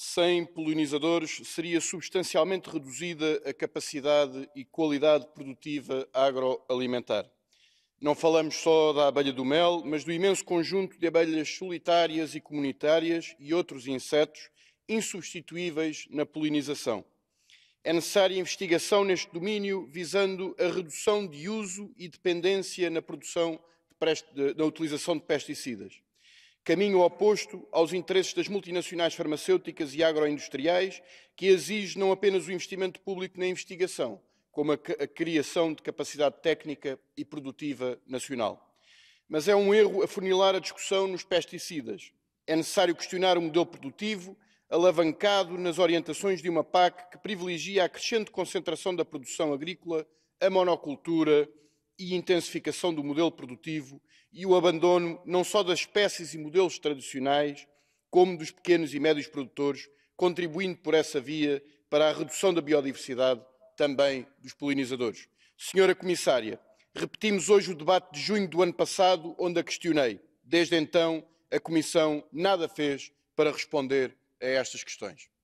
sem polinizadores, seria substancialmente reduzida a capacidade e qualidade produtiva agroalimentar. Não falamos só da abelha do mel, mas do imenso conjunto de abelhas solitárias e comunitárias e outros insetos insubstituíveis na polinização. É necessária investigação neste domínio visando a redução de uso e dependência na produção de, utilização de pesticidas caminho oposto aos interesses das multinacionais farmacêuticas e agroindustriais, que exige não apenas o investimento público na investigação, como a, a criação de capacidade técnica e produtiva nacional. Mas é um erro afunilar a discussão nos pesticidas. É necessário questionar o modelo produtivo, alavancado nas orientações de uma PAC que privilegia a crescente concentração da produção agrícola, a monocultura e intensificação do modelo produtivo e o abandono não só das espécies e modelos tradicionais, como dos pequenos e médios produtores, contribuindo por essa via para a redução da biodiversidade também dos polinizadores. Senhora Comissária, repetimos hoje o debate de junho do ano passado, onde a questionei. Desde então, a Comissão nada fez para responder a estas questões.